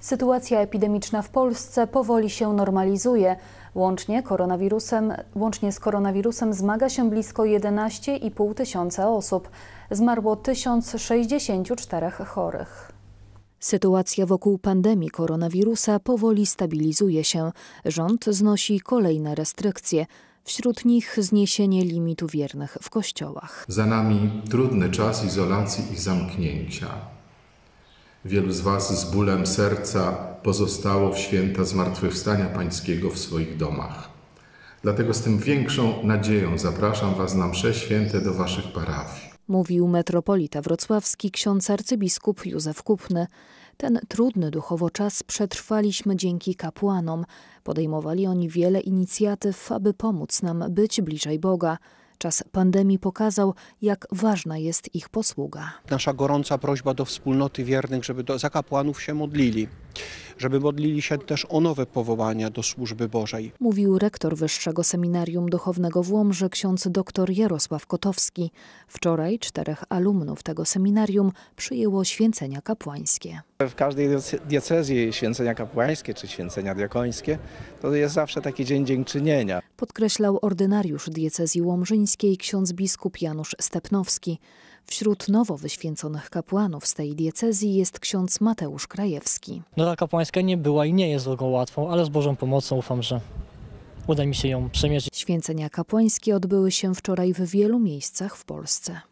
Sytuacja epidemiczna w Polsce powoli się normalizuje. Łącznie, koronawirusem, łącznie z koronawirusem zmaga się blisko 11,5 tysiąca osób. Zmarło 1064 chorych. Sytuacja wokół pandemii koronawirusa powoli stabilizuje się. Rząd znosi kolejne restrykcje. Wśród nich zniesienie limitu wiernych w kościołach. Za nami trudny czas izolacji i zamknięcia. Wielu z Was z bólem serca pozostało w święta zmartwychwstania Pańskiego w swoich domach. Dlatego z tym większą nadzieją zapraszam Was na msze święte do Waszych parafii. Mówił metropolita wrocławski ksiądz arcybiskup Józef Kupny. Ten trudny duchowo czas przetrwaliśmy dzięki kapłanom. Podejmowali oni wiele inicjatyw, aby pomóc nam być bliżej Boga podczas pandemii pokazał, jak ważna jest ich posługa. Nasza gorąca prośba do wspólnoty wiernych, żeby do, za kapłanów się modlili żeby modlili się też o nowe powołania do służby Bożej. Mówił rektor Wyższego Seminarium Duchownego w Łomży ksiądz dr Jarosław Kotowski. Wczoraj czterech alumnów tego seminarium przyjęło święcenia kapłańskie. W każdej diecezji święcenia kapłańskie czy święcenia diakońskie to jest zawsze taki dzień dziękczynienia. Podkreślał ordynariusz diecezji łomżyńskiej ksiądz biskup Janusz Stepnowski. Wśród nowo wyświęconych kapłanów z tej diecezji jest ksiądz Mateusz Krajewski. Droga kapłańska nie była i nie jest drogą łatwą, ale z Bożą pomocą ufam, że uda mi się ją przemierzyć. Święcenia kapłańskie odbyły się wczoraj w wielu miejscach w Polsce.